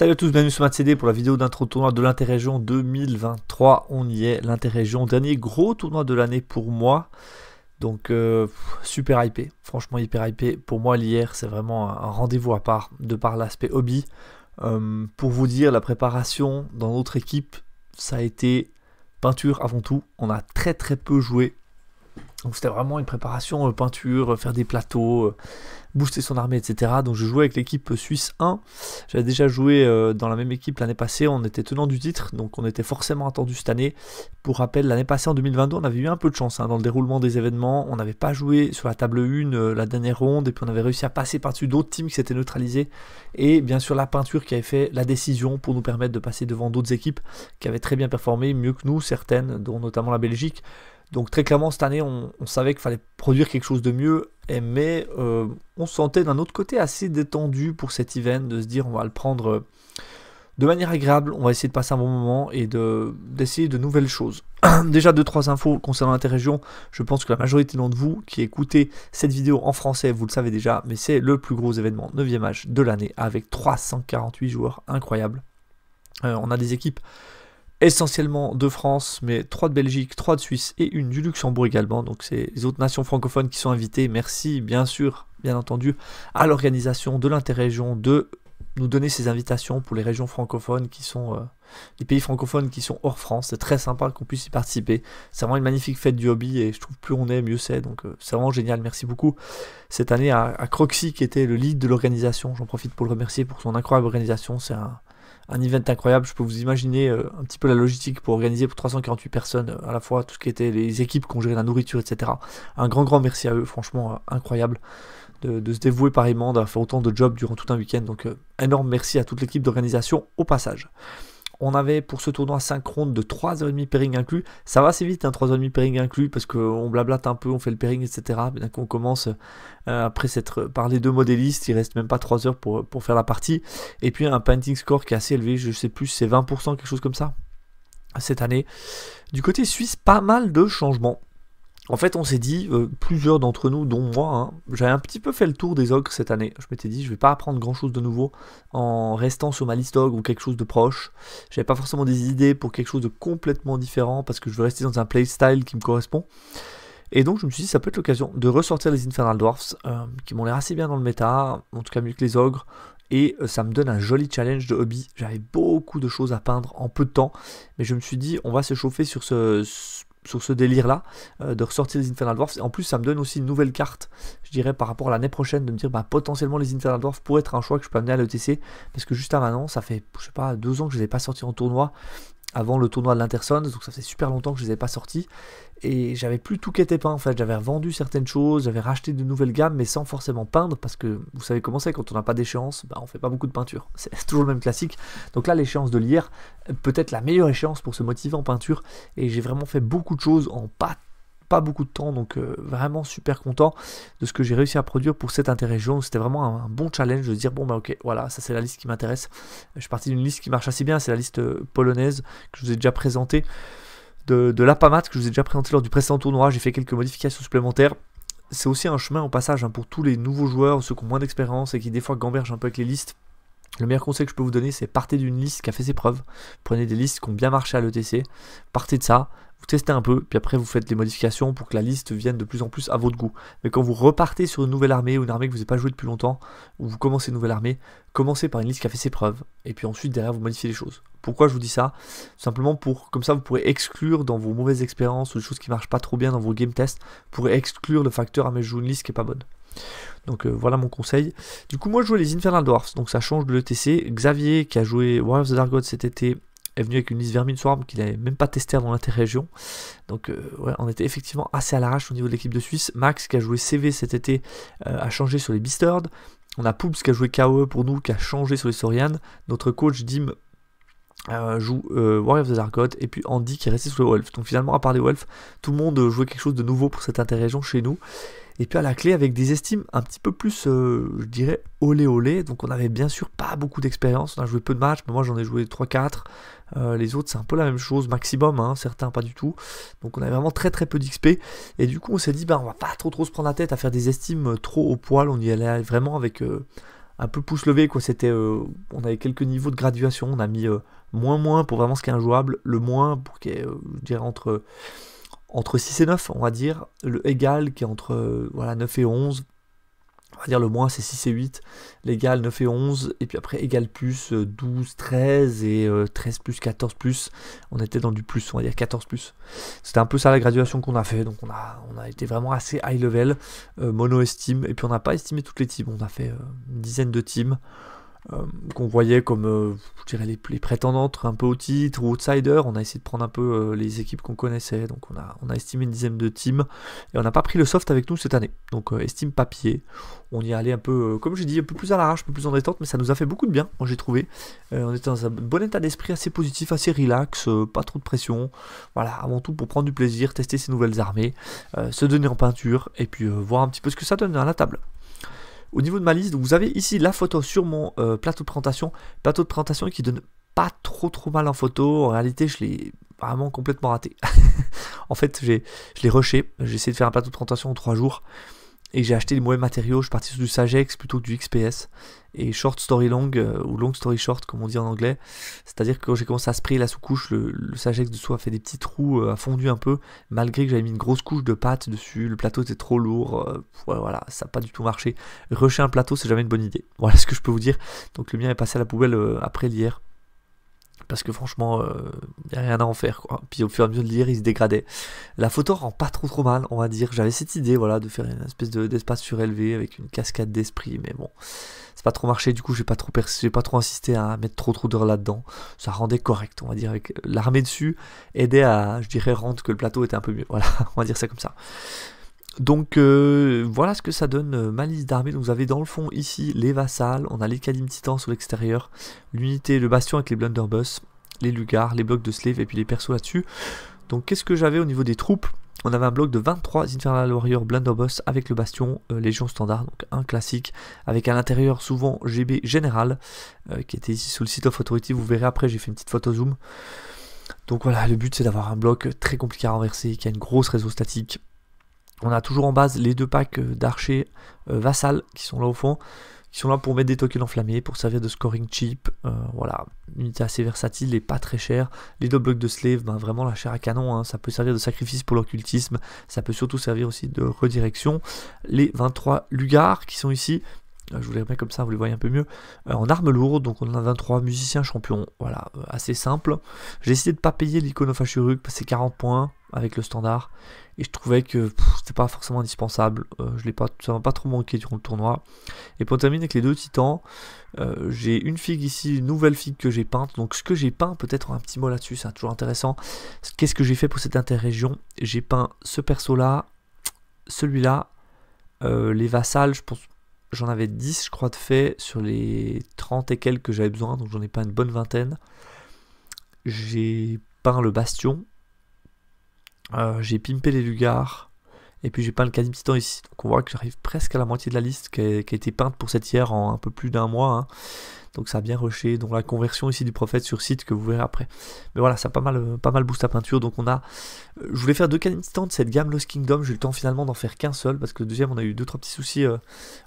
Salut à tous, bienvenue sur MatCD pour la vidéo d'intro tournoi de l'Interrégion 2023. On y est, l'Interrégion, dernier gros tournoi de l'année pour moi. Donc euh, super hypé, franchement hyper hypé. Pour moi l'hier c'est vraiment un rendez-vous à part de par l'aspect hobby. Euh, pour vous dire, la préparation dans notre équipe, ça a été peinture avant tout. On a très très peu joué. Donc c'était vraiment une préparation euh, peinture, euh, faire des plateaux, euh, booster son armée, etc. Donc je jouais avec l'équipe Suisse 1. J'avais déjà joué dans la même équipe l'année passée. On était tenant du titre, donc on était forcément attendu cette année. Pour rappel, l'année passée en 2022, on avait eu un peu de chance hein, dans le déroulement des événements. On n'avait pas joué sur la table 1 la dernière ronde, et puis on avait réussi à passer par-dessus d'autres teams qui s'étaient neutralisés. Et bien sûr la peinture qui avait fait la décision pour nous permettre de passer devant d'autres équipes qui avaient très bien performé, mieux que nous, certaines, dont notamment la Belgique. Donc très clairement, cette année, on, savait qu'il fallait produire quelque chose de mieux, mais euh, on se sentait d'un autre côté assez détendu pour cet event, de se dire on va le prendre euh, de manière agréable, on va essayer de passer un bon moment et d'essayer de, nouvelles choses. Déjà deux, trois infos concernant l'interrégion, je pense que la majorité d'entre vous qui écoutez cette vidéo en français, vous le savez déjà, mais c'est le plus gros événement 9e âge de l'année avec 348 joueurs incroyables. Euh, on a des équipes essentiellement de France, mais trois de Belgique, trois de Suisse et une du Luxembourg également. Donc c'est les autres nations francophones qui sont invitées. Merci bien sûr, bien entendu, à l'organisation de linter l'interrégion de nous donner ces invitations pour les régions francophones qui sont euh, les pays francophones qui sont hors France. C'est très sympa qu'on puisse y participer. C'est vraiment une magnifique fête du hobby et je trouve plus on est, mieux c'est. Donc euh, c'est vraiment génial. Merci beaucoup cette année à, à Croxy qui était le lead de l'organisation. J'en profite pour le remercier pour son incroyable organisation. C'est un un event incroyable. Je peux vous imaginer euh, un petit peu la logistique pour organiser pour 348 personnes euh, à la fois, tout ce qui était les équipes qui ont géré la nourriture, etc. Un grand, grand merci à eux, franchement, euh, incroyable de, se dévouer pareillement, d'avoir fait autant de jobs durant tout un week-end. Donc, énorme merci à toute l'équipe d'organisation au passage. On avait pour ce tournoi 5 rondes de 3h30 pairing inclus. Ça va assez vite, un hein, 3h30 pairing inclus, parce qu'on blablate un peu, on fait le pairing, etc. Bien qu'on commence, euh, après s'être parlé deux modélistes, il reste même pas 3 heures pour, pour faire la partie. Et puis un painting score qui est assez élevé, je sais plus, c'est 20%, quelque chose comme ça, cette année. Du côté suisse, pas mal de changements en fait, on s'est dit, euh, plusieurs d'entre nous, dont moi, hein, j'avais un petit peu fait le tour des ogres cette année. Je m'étais dit, je ne vais pas apprendre grand chose de nouveau en restant sur ma liste d'ogres ou quelque chose de proche. Je n'avais pas forcément des idées pour quelque chose de complètement différent parce que je veux rester dans un playstyle qui me correspond. Et donc je me suis dit ça peut être l'occasion de ressortir les Infernal Dwarfs, euh, qui m'ont l'air assez bien dans le méta, en tout cas mieux que les ogres, et euh, ça me donne un joli challenge de hobby. J'avais beaucoup de choses à peindre en peu de temps, mais je me suis dit on va se chauffer sur ce, sur ce délire-là, euh, de ressortir les Infernal Dwarfs. En plus, ça me donne aussi une nouvelle carte, je dirais, par rapport à l'année prochaine, de me dire, bah, potentiellement, les Infernal Dwarfs pourraient être un choix que je peux amener à l'ETC, parce que juste à maintenant, ça fait, je sais pas, deux ans que je ne les ai pas sortis en tournoi, avant le tournoi de l'Interson, donc ça fait super longtemps que je les ai pas sortis. Et j'avais plus tout qui était peint en fait, j'avais vendu certaines choses, j'avais racheté de nouvelles gammes, mais sans forcément peindre, parce que vous savez comment c'est, quand on n'a pas d'échéance, bah, on fait pas beaucoup de peinture. C'est toujours le même classique. Donc là, l'échéance de l'hier, euh, peut-être la meilleure échéance pour se motiver en peinture, et j'ai vraiment fait beaucoup de choses en pâte pas beaucoup de temps, donc euh, vraiment super content de ce que j'ai réussi à produire pour cette interrégion. C'était vraiment un, bon challenge de se dire bon bah ok voilà ça c'est la liste qui m'intéresse. Je suis parti d'une liste qui marche assez bien, c'est la liste euh, polonaise que je vous ai déjà présenté de, de l'APAMAT que je vous ai déjà présenté lors du précédent tournoi. J'ai fait quelques modifications supplémentaires c'est aussi un chemin au passage hein, pour tous les nouveaux joueurs, ceux qui ont moins d'expérience et qui des fois gambergent un peu avec les listes. Le meilleur conseil que je peux vous donner, c'est partez d'une liste qui a fait ses preuves. Prenez des listes qui ont bien marché à l'ETC. Partez de ça, vous testez un peu, puis après vous faites des modifications pour que la liste vienne de plus en plus à votre goût. Mais quand vous repartez sur une nouvelle armée ou une armée que vous n'avez pas jouée depuis longtemps, ou vous commencez une nouvelle armée, commencez par une liste qui a fait ses preuves, et puis ensuite derrière vous modifiez les choses. Pourquoi je vous dis ça simplement pour, comme ça vous pourrez exclure dans vos mauvaises expériences ou des choses qui marchent pas trop bien dans vos game tests, vous pourrez exclure le facteur à ah, mais je joue une liste qui est pas bonne. Donc euh, voilà mon conseil. Du coup, moi je jouais les Infernal Dwarfs, donc ça change de l'ETC. Xavier, qui a joué War of the Dark God cet été, est venu avec une liste Vermin Swarm qu'il n'avait même pas testé dans l'interrégion. Donc euh, ouais, on était effectivement assez à l'arrache au niveau de l'équipe de Suisse. Max, qui a joué CV cet été, euh, a changé sur les Beastards. On a Poops qui a joué KOE pour nous, qui a changé sur les Saurian. Notre coach Dim joue War of the Dark God, et puis Andy qui est resté sur les Wolf. Donc finalement, à part les Wolf, tout le monde jouait quelque chose de nouveau pour cette interrégion chez nous. Et puis à la clé avec des estimes un petit peu plus, euh, je dirais, olé olé. Donc on avait bien sûr pas beaucoup d'expérience, on a joué peu de matchs, mais moi j'en ai joué 3-4. Euh, les autres c'est un peu la même chose, maximum, hein, certains pas du tout. Donc on avait vraiment très très peu d'XP. Et du coup on s'est dit, bah, on va pas trop trop se prendre la tête à faire des estimes euh, trop au poil, on y allait vraiment avec... un peu pouce levé quoi c'était on avait quelques niveaux de graduation on a mis moins moins pour vraiment ce qui est injouable le moins pour qui est je dirais entre entre 6 et 9, on va dire, le égal qui est entre euh, voilà, 9 et 11, on va dire le moins c'est 6 et 8, l'égal 9 et 11, et puis après égal plus 12, euh, 13 et 13 euh, plus 14 plus, on était dans du plus, on va dire 14 plus. C'était un peu ça la graduation qu'on a fait, donc on a, on a été vraiment assez high level, mono estime, et puis on n'a pas estimé toutes les teams, on a fait une dizaine de teams. Euh, qu'on voyait comme euh, les, prétendantes un peu au titre ou outsiders. On a essayé de prendre un peu euh, les équipes qu'on connaissait, donc on a, estimé une dizaine de teams et on n'a pas pris le soft avec nous cette année. Donc estime papier, on y est allé un peu, comme j'ai dit, un peu plus à l'arrache, un peu plus en détente, mais ça nous a fait beaucoup de bien, j'ai trouvé. on était dans un bon état d'esprit, assez positif, assez relax, pas trop de pression. Voilà, avant tout pour prendre du plaisir, tester ces nouvelles armées, se donner en peinture et puis voir un petit peu ce que ça donne à la table au niveau de ma liste, vous avez ici la photo sur mon euh, plateau de présentation, plateau de présentation qui donne pas trop trop mal en photo, en réalité je l'ai vraiment complètement raté. en fait, je l'ai rushé, j'ai essayé de faire un plateau de présentation en trois jours, et j'ai acheté les mauvais matériaux, je suis parti sur du Sagex plutôt que du XPS. Et short story long, euh, ou long story short, comme on dit en anglais, c'est-à-dire que quand j'ai commencé à sprayer la sous-couche, le, Sagex dessous a fait des petits trous, euh, a fondu un peu, malgré que j'avais mis une grosse couche de pâte dessus, le plateau était trop lourd, euh, voilà, ça n'a pas du tout marché. Rusher un plateau, c'est jamais une bonne idée. Voilà ce que je peux vous dire. Donc le mien est passé à la poubelle après l'hier parce que franchement, il euh, n'y a rien à en faire. Puis au fur et à mesure de lire, il se dégradait. La photo rend pas trop trop mal, on va dire. J'avais cette idée, voilà, de faire une espèce d'espace surélevé avec une cascade d'esprit, mais bon, c'est pas trop marché. Du coup, j'ai pas trop pas trop insisté à mettre trop trop d'heures là-dedans. Ça rendait correct, on va dire. Avec l'armée dessus, aidait à, je dirais, rendre que le plateau était un peu mieux. Voilà, on va dire ça comme ça. Donc euh, voilà ce que ça donne euh, ma liste d'armée. Donc vous avez dans le fond ici les vassals, on a les Kalim Titans sur l'extérieur, l'unité, le bastion avec les blunderbuss, les lugars, les blocs de slaves et puis les persos là-dessus. Donc qu'est-ce que j'avais au niveau des troupes on avait un bloc de 23 Infernal Warriors Blunderbuss avec le bastion euh, Légion standard, donc un classique, avec à l'intérieur souvent GB Général, qui était ici sous le site of Authority, vous verrez après, j'ai fait une petite photo zoom. Donc voilà, le but c'est d'avoir un bloc très compliqué à renverser, qui a une grosse réseau statique, on a toujours en base les deux packs euh, d'archers euh, vassal qui sont là au fond, qui sont là pour mettre des tokens enflammés, pour servir de scoring cheap. Euh, voilà, unité assez versatile et pas très chère. Les deux blocs de slave, ben vraiment la chair à canon, hein. ça peut servir de sacrifice pour l'occultisme, ça peut surtout servir aussi de redirection. Les 23 lugars qui sont ici, je vous les remets comme ça, vous les voyez un peu mieux, euh, en armes lourdes, donc on a 23 musiciens champions, voilà, euh, assez simple. J'ai essayé de ne pas payer l'icône of que c'est 40 points avec le standard, et je trouvais que c'était pas forcément indispensable, je euh, je l'ai pas, pas trop manqué durant le tournoi. Et pour terminer avec les deux titans, j'ai une figue ici, une nouvelle figue que j'ai peinte, donc ce que j'ai peint, peut-être un petit mot là-dessus, c'est toujours intéressant. Qu'est-ce que j'ai fait pour cette interrégion J'ai peint ce perso-là, celui-là, les vassals, je pense j'en avais 10, je crois, de fait sur les 30 et quelques que j'avais besoin, donc j'en ai pas une bonne vingtaine. J'ai peint le bastion, euh, j'ai pimpé les lugars, et puis j'ai peint le quasi Titan ici, donc on voit que j'arrive presque à la moitié de la liste qui a, été peinte pour cette hier en un peu plus d'un mois. Hein. Donc ça a bien rushé, donc la conversion ici du prophète sur site que vous verrez après. Mais voilà, ça a pas mal, euh, pas mal boost la peinture. Donc on a, euh, je voulais faire deux Titans de cette gamme Lost Kingdom, j'ai eu le temps finalement d'en faire qu'un seul, parce que le deuxième on a eu deux trois petits soucis euh,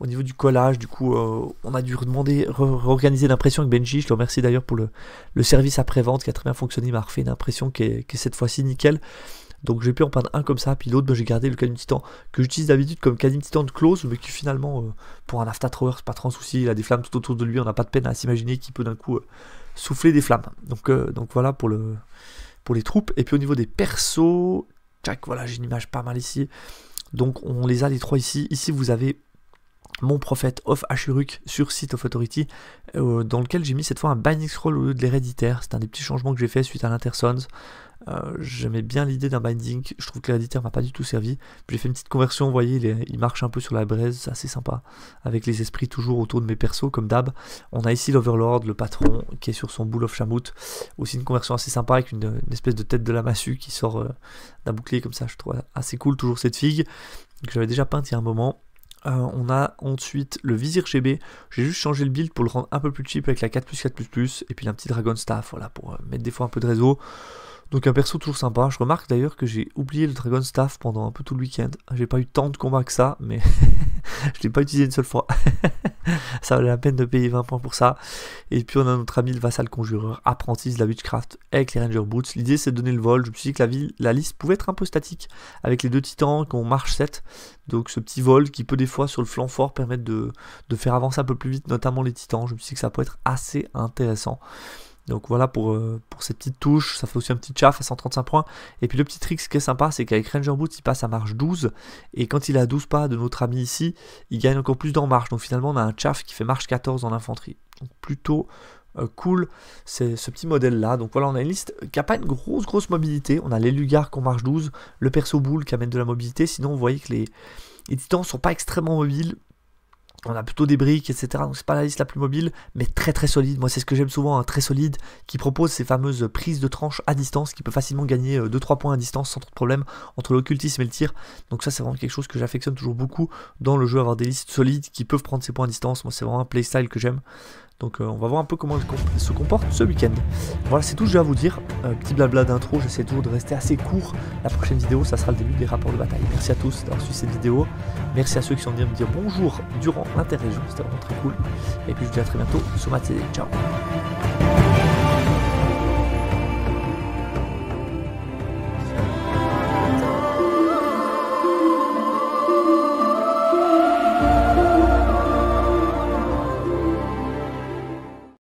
au niveau du collage, du coup on a dû demander, réorganiser l'impression avec Benji, je le remercie d'ailleurs pour le, le service après-vente qui a très bien fonctionné, il m'a refait une impression qui est cette fois-ci nickel. Donc j'ai pu en prendre un comme ça, puis l'autre, ben, j'ai gardé le canine Titan que j'utilise d'habitude comme canine Titan de close, mais qui finalement, euh, pour un after c'est pas trop un souci. Il a des flammes tout autour de lui, on n'a pas de peine à s'imaginer qu'il peut d'un coup euh, souffler des flammes. Donc, euh, donc voilà pour, le, pour les troupes. Et puis au niveau des persos, tchac, voilà, j'ai une image pas mal ici. Donc on les a les trois ici. Ici vous avez mon prophète of Ashuruk sur site of Authority, euh, dans lequel j'ai mis cette fois un binding scroll au lieu de l'héréditaire. C'est un des petits changements que j'ai fait suite à l'Intersons. Euh, j'aimais bien l'idée d'un binding, je trouve que l'héréditaire m'a pas du tout servi. J'ai fait une petite conversion, vous voyez, il, marche un peu sur la braise, c'est assez sympa, avec les esprits toujours autour de mes persos, comme d'hab. On a ici l'Overlord, le patron, qui est sur son boule of Shamut Aussi une conversion assez sympa, avec une, espèce de tête de la massue qui sort euh, d'un bouclier comme ça, je trouve assez cool, toujours cette figue, que j'avais déjà peinte il y a un moment. Euh, on a ensuite le vizir GB. J'ai juste changé le build pour le rendre un peu plus cheap avec la 4 4 plus Et puis un petit Dragon Staff, voilà, pour euh, mettre des fois un peu de réseau. Donc un perso toujours sympa. Je remarque d'ailleurs que j'ai oublié le Dragon Staff pendant un peu tout le week-end. J'ai pas eu tant de combats que ça, mais je l'ai pas utilisé une seule fois. ça valait la peine de payer 20 points pour ça. Et puis on a notre ami le vassal conjureur, apprenti de la witchcraft avec les ranger boots. L'idée c'est de donner le vol. Je me suis dit que la, ville, la liste pouvait être un peu statique avec les deux titans qu'on marche 7. Donc ce petit vol qui peut des fois sur le flanc fort permettre de, de faire avancer un peu plus vite, notamment les titans. Je me suis dit que ça peut être assez intéressant. Donc voilà pour, euh, pour ces petites touches, ça fait aussi un petit chaff à 135 points. Et puis le petit trick ce qui est sympa, c'est qu'avec Ranger Boots, il passe à marche 12, et quand il a 12 pas de notre ami ici, il gagne encore plus d'en marche. Donc finalement on a un chaff qui fait marche 14 en infanterie. Donc plutôt euh, cool, c'est ce petit modèle là. Donc voilà, on a une liste qui n'a pas une grosse grosse mobilité. On a les Lugar qui ont marche 12, le perso boule qui amène de la mobilité, sinon vous voyez que les, titans ne sont pas extrêmement mobiles, on a plutôt des briques, etc. Donc c'est pas la liste la plus mobile, mais très très solide. Moi c'est ce que j'aime souvent, un hein, très solide, qui propose ces fameuses prises de tranche à distance, qui peut facilement gagner 2-3 euh, points à distance sans trop de problème entre l'occultisme et le tir. Donc ça c'est vraiment quelque chose que j'affectionne toujours beaucoup dans le jeu, avoir des listes solides qui peuvent prendre ces points à distance. Moi c'est vraiment un playstyle que j'aime. Donc euh, on va voir un peu comment il se comporte ce week-end. Voilà, c'est tout je j'ai à vous dire. Euh, petit blabla d'intro, j'essaie toujours de rester assez court. La prochaine vidéo, ça sera le début des rapports de bataille. Merci à tous d'avoir suivi cette vidéo. Merci à ceux qui sont venus me dire bonjour durant l'interrégion, c'était vraiment très cool. Et puis je vous dis à très bientôt sur ma Ciao